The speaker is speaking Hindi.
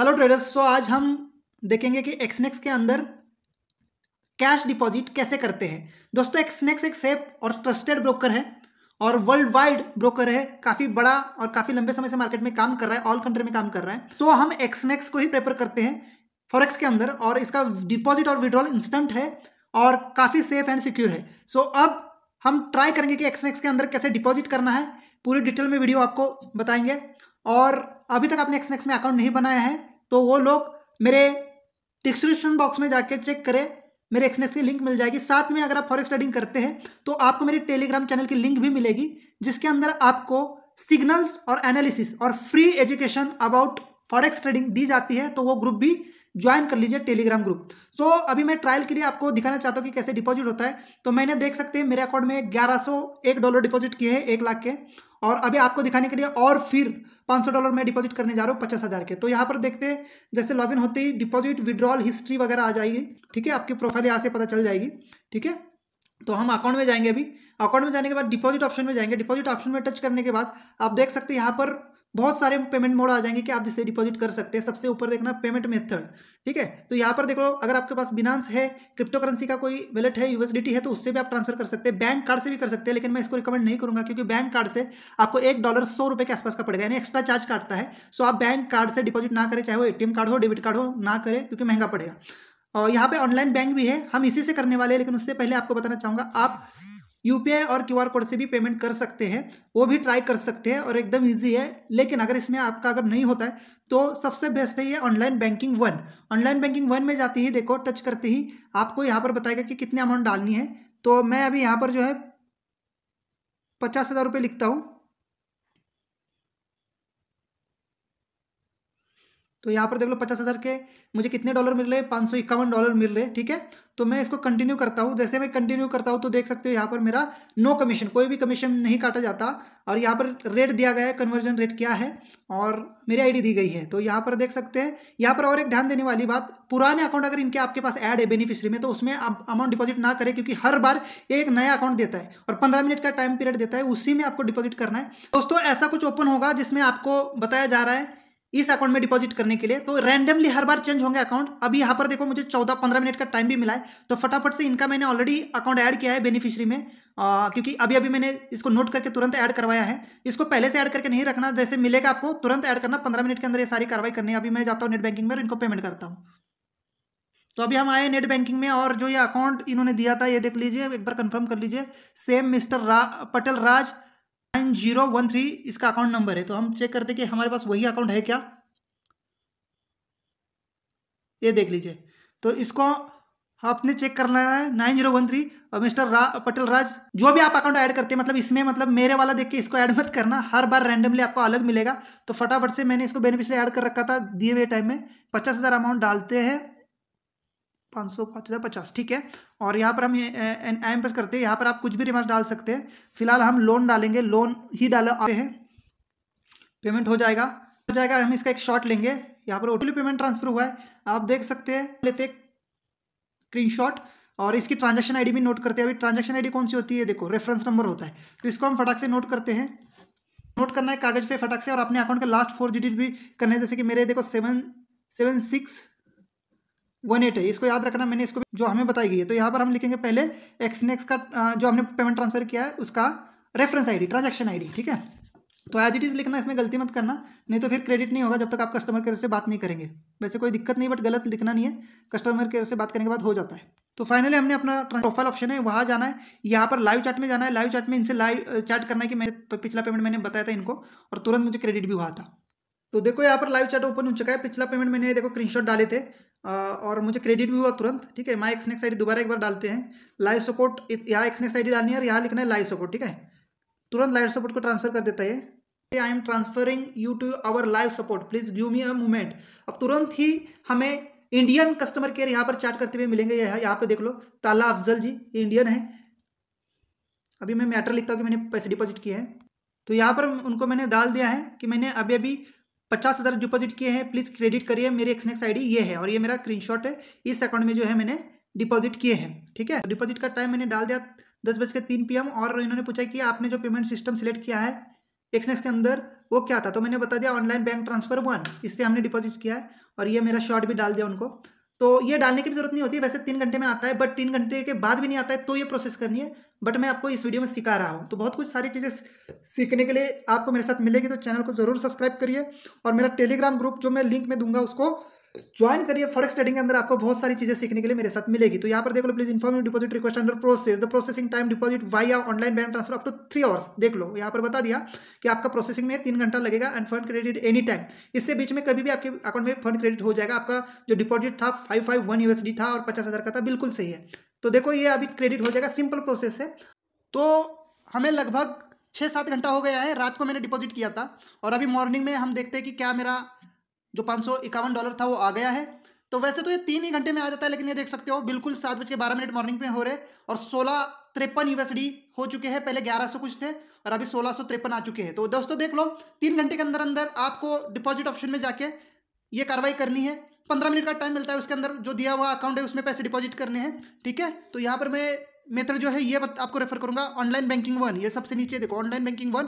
हेलो ट्रेडर्स सो आज हम देखेंगे कि एक्सनेक्स के अंदर कैश डिपॉजिट कैसे करते हैं दोस्तों एक्सनेक्स एक सेफ और ट्रस्टेड ब्रोकर है और वर्ल्ड वाइड ब्रोकर है काफ़ी बड़ा और काफ़ी लंबे समय से मार्केट में काम कर रहा है ऑल कंट्री में काम कर रहा है तो हम एक्सनेक्स को ही प्रेफर करते हैं फॉरेक्स के अंदर और इसका डिपॉजिट और विड्रॉल इंस्टेंट है और काफ़ी सेफ एंड सिक्योर है सो so, अब हम ट्राई करेंगे कि एक्सनेक्स के अंदर कैसे डिपॉजिट करना है पूरी डिटेल में वीडियो आपको बताएंगे और अभी तक आपने एक्सनेक्स में अकाउंट नहीं बनाया है तो वो लोग मेरे डिस्क्रिप्शन बॉक्स में जाकर चेक करें मेरे एक्सनेक्स की लिंक मिल जाएगी साथ में अगर आप फॉरेक्स ट्रेडिंग करते हैं तो आपको मेरे टेलीग्राम चैनल की लिंक भी मिलेगी जिसके अंदर आपको सिग्नल्स और एनालिसिस और free education about forex trading दी जाती है तो वो ग्रुप भी ज्वाइन कर लीजिए टेलीग्राम ग्रुप सो so, अभी मैं ट्रायल के लिए आपको दिखाना चाहता हूँ कि कैसे डिपॉजिट होता है तो मैंने देख सकते हैं मेरे अकाउंट में ग्यारह सौ एक डॉलर डिपॉजिट किए हैं एक लाख के और अभी आपको दिखाने के लिए और फिर 500 डॉलर मैं डिपॉजिट करने जा रहा हूँ पचास हज़ार के तो यहाँ पर देखते हैं जैसे लॉग होते ही डिपॉजिट विड्रॉल हिस्ट्री वगैरह आ जाएगी ठीक है आपकी प्रोफाइल यहाँ से पता चल जाएगी ठीक है तो हम अकाउंट में जाएंगे अभी अकाउंट में जाने के बाद डिपॉजिट ऑप्शन में जाएंगे डिपॉजिट ऑप्शन में टच करने के बाद आप देख सकते हैं यहाँ पर बहुत सारे पेमेंट मोड आ जाएंगे कि आप जिससे डिपॉजिट कर सकते हैं सबसे ऊपर देखना पेमेंट मेथड ठीक है तो यहाँ पर देख लो अगर आपके पास बिनांस है क्रिप्टो करेंसी का कोई वैलेट है यूएसडीटी है तो उससे भी आप ट्रांसफर कर सकते हैं बैंक कार्ड से भी कर सकते हैं लेकिन मैं इसको रिकमेंड नहीं करूंगा क्योंकि बैंक कार्ड से आपको एक डॉलर सौ रुपये के आसपास का पड़ेगा यानी एक्स्ट्रा चार्ज काटता है सो आप बैंक कार्ड से डिपॉजिट ना करें चाहे वो ए कार्ड हो डेबिट कार्ड हो ना करें क्योंकि महंगा पड़ेगा और यहाँ पे ऑनलाइन बैंक भी है हम इसी से करने वाले हैं लेकिन उससे पहले आपको बताना चाहूँगा आप यूपीआई और क्यूआर कोड से भी पेमेंट कर सकते हैं वो भी ट्राई कर सकते हैं और एकदम इजी है लेकिन अगर इसमें आपका अगर नहीं होता है तो सबसे बेस्ट है ये online banking one online banking one में जाते ही देखो टच करते ही आपको यहाँ पर बताएगा कि कितने अमाउंट डालनी है तो मैं अभी यहाँ पर जो है पचास हज़ार रुपये लिखता हूँ तो यहाँ पर देख लो पचास हज़ार के मुझे कितने डॉलर मिल रहे हैं पाँच सौ इक्यावन डॉलर मिल रहे हैं ठीक है तो मैं इसको कंटिन्यू करता हूँ जैसे मैं कंटिन्यू करता हूँ तो देख सकते हो यहाँ पर मेरा नो कमीशन कोई भी कमीशन नहीं काटा जाता और यहाँ पर रेट दिया गया है कन्वर्जन रेट क्या है और मेरी आईडी दी गई है तो यहाँ पर देख सकते हैं यहाँ पर और एक ध्यान देने वाली बात पुराने अकाउंट अगर इनके आपके पास ऐड है बेनिफिशरी में तो उसमें आप अमाउंट डिपॉजिट ना करें क्योंकि हर बार एक नया अकाउंट देता है और पंद्रह मिनट का टाइम पीरियड देता है उसी में आपको डिपॉजिट करना है दोस्तों ऐसा कुछ ओपन होगा जिसमें आपको बताया जा रहा है इस अकाउंट में डिपॉजिट करने के लिए तो रैंडमली हर बार चेंज होंगे अकाउंट अभी यहाँ पर देखो मुझे चौदह पंद्रह मिनट का टाइम भी मिला है तो फटाफट से इनका मैंने ऑलरेडी अकाउंट ऐड किया है बेनिफिशियरी में आ, क्योंकि अभी अभी मैंने इसको नोट करके तुरंत ऐड करवाया है इसको पहले से ऐड करके नहीं रखना जैसे मिलेगा आपको तुरंत ऐड करना पंद्रह मिनट के अंदर ये सारी कार्रवाई करनी है अभी मैं जाता हूँ नेट बैंकिंग में और इनको पेमेंट करता हूँ तो अभी हम आए नेट बैंकिंग में और जो ये अकाउंट इन्होंने दिया था ये देख लीजिए एक बार कन्फर्म कर लीजिए same mister Patel Raj nine zero one three इसका अकाउंट नंबर है तो हम चेक करते कि हमारे पास वही अकाउंट है क्या ये देख लीजिए तो इसको आपने चेक करना है नाइन जीरो वन थ्री और मिस्टर रा, पटेल राज जो भी आप अकाउंट ऐड करते हैं मतलब इसमें मतलब मेरे वाला देख के इसको ऐड मत करना हर बार रैंडमली आपको अलग मिलेगा तो फटाफट से मैंने इसको बेनिफिशियल ऐड कर रखा था दिए हुए टाइम में पचास हज़ार अमाउंट डालते हैं पाँच सौ पाँच हज़ार पचास ठीक है और यहाँ पर हम एम प्रेस करते हैं यहाँ पर आप कुछ भी रिमार्क डाल सकते हैं फिलहाल हम लोन डालेंगे लोन ही डाले आते हैं पेमेंट हो जाएगा हो जाएगा हम इसका एक शॉट लेंगे यहाँ पर ओ पेमेंट ट्रांसफ़र हुआ है आप देख सकते हैं लेते स्क्रीन शॉट और इसकी ट्रांजेक्शन आई भी नोट करते हैं अभी ट्रांजेक्शन आई कौन सी होती है देखो रेफरेंस नंबर होता है तो इसको हम फटाक से नोट करते हैं नोट करना है कागज़ पे फटाक से और अपने अकाउंट का लास्ट फोर डिजिट भी करने जैसे कि मेरे देखो seven seven six one eight है इसको याद रखना मैंने इसको जो हमें बताई गई है तो यहाँ पर हम लिखेंगे पहले एक्सनेक्स का जो हमने पेमेंट ट्रांसफर किया है उसका रेफरेंस आईडी ट्रांजैक्शन आईडी ठीक है तो एज इट इज़ लिखना इसमें गलती मत करना नहीं तो फिर क्रेडिट नहीं होगा जब तक आप कस्टमर केयर से बात नहीं करेंगे वैसे कोई दिक्कत नहीं बट गलत लिखना नहीं है कस्टमर केयर से बात करने के बाद हो जाता है तो फाइनली हमने अपना प्रोफाइल ऑप्शन है वहाँ जाना है यहाँ पर लाइव चैट में जाना है लाइव चैट में इनसे लाइव चैट करना है कि मैंने पिछला पेमेंट मैंने बताया था इनको और तुरंत मुझे क्रेडिट भी हुआ था तो देखो यहाँ पर लाइव चैट ओपन हो चुका है पिछला पेमेंट मैंने देखो स्क्रीनशॉट डाले थे और मुझे क्रेडिट भी हुआ तुरंत ठीक है माई एक्सनेक्स आई दोबारा एक बार डालते हैं लाइव सपोर्ट यहाँ एक्सनेक्स आई डालनी है और यहाँ लिखना है लाइव सपोर्ट ठीक है तुरंत लाइव सपोर्ट को ट्रांसफर कर देता है I am transferring you to our live support please give me a movement अब तुरंत ही हमें इंडियन कस्टमर केयर यहाँ पर चैट करते हुए मिलेंगे यहाँ पे देख लो ताला अफजल जी ये इंडियन है अभी मैं मैटर लिखता हूँ कि मैंने पैसे डिपॉजिट किए हैं तो यहाँ पर उनको मैंने डाल दिया है कि मैंने अभी अभी पचास हज़ार डिपॉजिट किए हैं प्लीज़ क्रेडिट करिए मेरी एक्सनेक्स आईडी ये है और ये मेरा स्क्रीनशॉट है इस अकाउंट में जो है मैंने डिपॉजिट किए हैं ठीक है डिपॉजिट का टाइम मैंने डाल दिया दस बज के तीन पी और इन्होंने पूछा कि आपने जो पेमेंट सिस्टम सेलेक्ट किया है एक्सनेक्स के अंदर वो क्या था तो मैंने बता दिया ऑनलाइन बैंक ट्रांसफर वन इससे हमने डिपॉजिट किया है और ये मेरा शॉर्ट भी डाल दिया उनको तो ये डालने की जरूरत नहीं होती वैसे तीन घंटे में आता है बट तीन घंटे के बाद भी नहीं आता है तो ये प्रोसेस करनी है बट मैं आपको इस वीडियो में सिखा रहा हूँ तो बहुत कुछ सारी चीज़ें सीखने के लिए आपको मेरे साथ मिलेगी तो चैनल को जरूर सब्सक्राइब करिए और मेरा टेलीग्राम ग्रुप जो मैं लिंक में दूंगा उसको ज्वाइन करिए फॉरेक्स ट्रेडिंग के अंदर आपको बहुत सारी चीजें सीखने के लिए मेरे साथ मिलेगी तो यहाँ पर देख लो please inform deposit request under process the processing time deposit via online bank transfer up to three hours देख लो यहाँ पर बता दिया कि आपका प्रोसेसिंग में तीन घंटा लगेगा and fund credit any time इससे बीच में कभी भी आपके अकाउंट में फंड क्रेडिट हो जाएगा आपका जो डिपॉजिट था फाइव फाइव वन यूएसडी था और पचास हज़ार का था बिल्कुल सही है तो देखो ये अभी क्रेडिट हो जाएगा सिंपल प्रोसेस है तो हमें लगभग छः सात घंटा हो गया है रात को मैंने डिपॉजिट किया था और अभी मॉर्निंग में हम देखते हैं कि क्या मेरा जो पाँच डॉलर था वो आ गया है तो वैसे तो ये तीन ही घंटे में आ जाता है लेकिन ये देख सकते हो बिल्कुल सात बज के बारह मिनट मॉर्निंग में हो रहे और सोलह त्रेपन यूएसडी हो चुके हैं पहले ग्यारह सौ कुछ थे और अभी सोलह सौ तिरपन आ चुके हैं तो दोस्तों देख लो तीन घंटे के अंदर अंदर आपको डिपॉजिट ऑप्शन में जाके ये कार्रवाई करनी है पंद्रह मिनट का टाइम मिलता है उसके अंदर जो दिया हुआ अकाउंट है उसमें पैसे डिपॉजिट करने हैं ठीक है तो यहाँ पर मैं मेथड जो है ये आपको रेफर करूंगा ऑनलाइन बैंकिंग वन ये सबसे नीचे देखो ऑनलाइन बैंकिंग वन